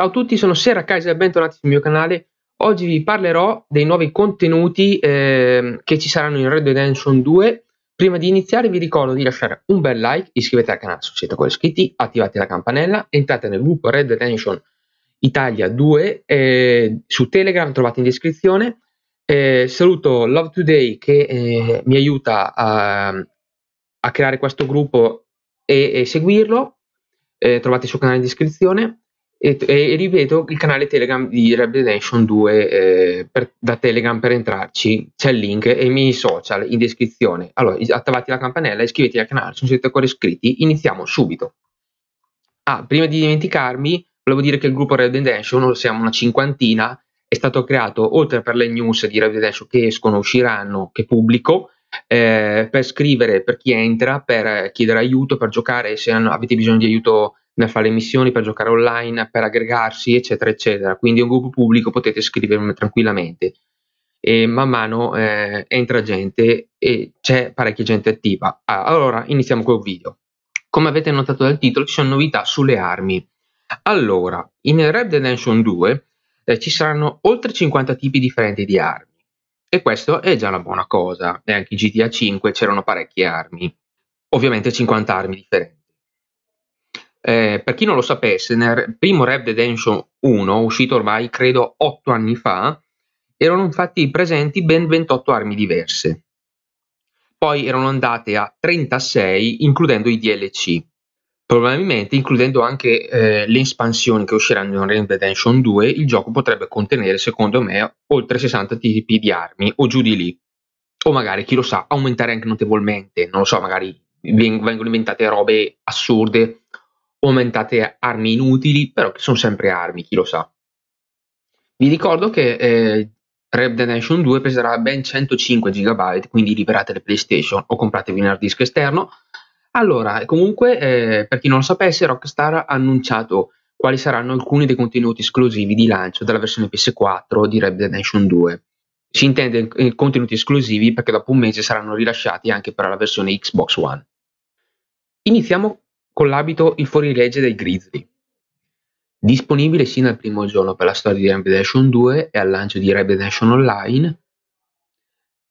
Ciao a tutti, sono Sera Kaiser, bentornati sul mio canale. Oggi vi parlerò dei nuovi contenuti eh, che ci saranno in Red Redemption 2. Prima di iniziare vi ricordo di lasciare un bel like, iscrivetevi al canale se siete ancora iscritti, attivate la campanella, entrate nel gruppo Red Redemption Italia 2 eh, su Telegram, trovate in descrizione. Eh, saluto Love Today che eh, mi aiuta a, a, creare questo gruppo e, e seguirlo. Eh, trovate il suo canale in descrizione. E, e, ripeto il canale Telegram di Red Redemption 2 eh, per, da Telegram per entrarci c'è il link e i miei social in descrizione allora attivate la campanella e iscrivetevi al canale se non siete ancora iscritti iniziamo subito ah prima di dimenticarmi volevo dire che il gruppo Red Redemption siamo una cinquantina è stato creato oltre per le news di Red Redemption che escono usciranno che pubblico eh, per scrivere per chi entra, per eh, chiedere aiuto, per giocare, se hanno, avete bisogno di aiuto nel fare le missioni, per giocare online, per aggregarsi, eccetera, eccetera. Quindi è un gruppo pubblico, potete scrivermi tranquillamente. E man mano eh, entra gente e c'è parecchia gente attiva. Ah, allora, iniziamo col video. Come avete notato dal titolo, ci sono novità sulle armi. Allora, in Red Dead Redemption 2 eh, ci saranno oltre 50 tipi differenti di armi e questo è già una buona cosa, e anche in GTA 5 c'erano parecchie armi, ovviamente 50 armi differenti. Eh, per chi non lo sapesse, nel primo Red Redemption 1, uscito ormai credo 8 anni fa, erano infatti presenti ben 28 armi diverse. Poi erano andate a 36, includendo i DLC. Probabilmente, includendo anche eh, le espansioni che usciranno in Red Redemption 2, il gioco potrebbe contenere, secondo me, oltre 60 tipi di armi o giù di lì. O magari, chi lo sa, aumentare anche notevolmente, non lo so, magari vengono inventate robe assurde aumentate armi inutili, però che sono sempre armi, chi lo sa. Vi ricordo che eh, Red Redemption 2 peserà ben 105 GB, quindi liberate le PlayStation o compratevi un hard disk esterno allora, comunque, eh, per chi non lo sapesse, Rockstar ha annunciato quali saranno alcuni dei contenuti esclusivi di lancio della versione PS4 di Red Dead Redemption 2. Si intende eh, contenuti esclusivi perché dopo un mese saranno rilasciati anche per la versione Xbox One. Iniziamo con l'abito Il fuorilegge dei Grizzly. Disponibile sin dal primo giorno per la storia di Red Dead Redemption 2 e al lancio di Red Dead Redemption Online,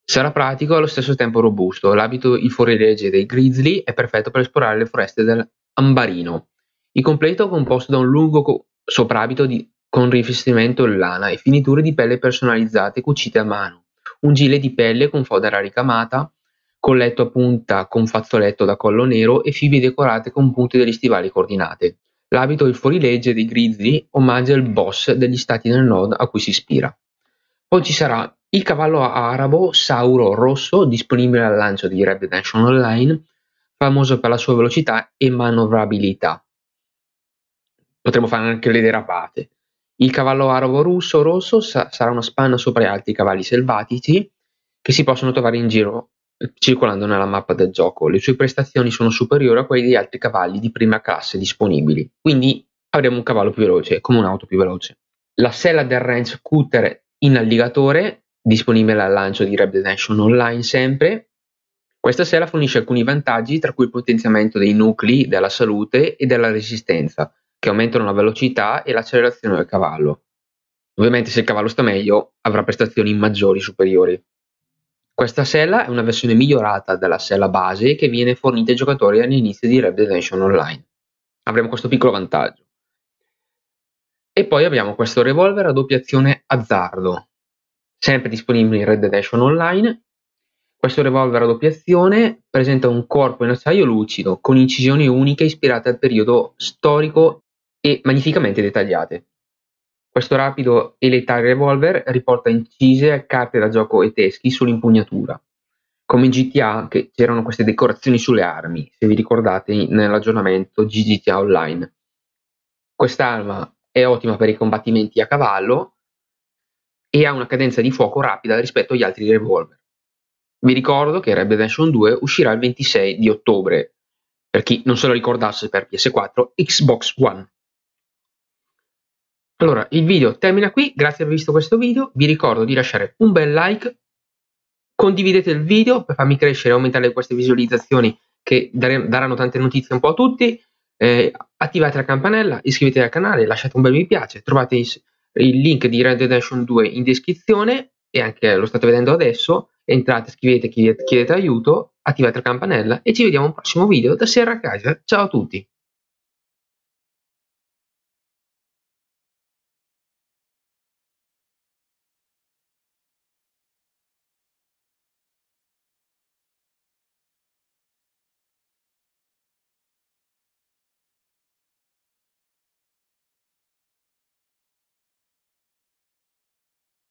Sarà pratico e allo stesso tempo robusto. L'abito in fuorilegge dei grizzly è perfetto per esplorare le foreste dell'ambarino. Il completo è composto da un lungo co- soprabito di- con rivestimento in lana e finiture di pelle personalizzate cucite a mano, un gilet di pelle con fodera ricamata, colletto a punta con fazzoletto da collo nero e fibre decorate con punte degli stivali coordinate. L'abito il fuorilegge dei grizzly omaggia il boss degli stati del nord a cui si ispira. Poi ci sarà il cavallo arabo Sauro Rosso, disponibile al lancio di Red Nation Online, famoso per la sua velocità e manovrabilità. Potremmo fare anche le derapate. Il cavallo arabo russo rosso sa- sarà una spanna sopra gli altri cavalli selvatici che si possono trovare in giro eh, circolando nella mappa del gioco. Le sue prestazioni sono superiori a quelle di altri cavalli di prima classe disponibili, quindi avremo un cavallo più veloce, come un'auto più veloce. La sella del Ranch cutter in alligatore disponibile al lancio di Rebel Nation Online sempre. Questa sera fornisce alcuni vantaggi, tra cui il potenziamento dei nuclei, della salute e della resistenza, che aumentano la velocità e l'accelerazione del cavallo. Ovviamente se il cavallo sta meglio avrà prestazioni maggiori superiori. Questa sella è una versione migliorata della sella base che viene fornita ai giocatori all'inizio di Rebel Nation Online. Avremo questo piccolo vantaggio. E poi abbiamo questo revolver a doppia azione azzardo, sempre disponibile in Red Dead Redemption Online. Questo revolver a doppia azione presenta un corpo in acciaio lucido con incisioni uniche ispirate al periodo storico e magnificamente dettagliate. Questo rapido e letale revolver riporta incise carte da gioco e teschi sull'impugnatura. Come in GTA che c'erano queste decorazioni sulle armi, se vi ricordate nell'aggiornamento GGTA Online. Quest'arma è ottima per i combattimenti a cavallo, e ha una cadenza di fuoco rapida rispetto agli altri revolver. Vi ricordo che Red Redemption 2 uscirà il 26 di ottobre, per chi non se lo ricordasse per PS4, Xbox One. Allora, il video termina qui, grazie per aver visto questo video, vi ricordo di lasciare un bel like, condividete il video per farmi crescere e aumentare queste visualizzazioni che daranno tante notizie un po' a tutti, eh, attivate la campanella, iscrivetevi al canale, lasciate un bel mi piace, trovate il link di Red Dead Redemption 2 in descrizione e anche lo state vedendo adesso. Entrate, scrivete, chiedete, chiedete aiuto, attivate la campanella e ci vediamo al prossimo video da Sierra Casa. Ciao a tutti!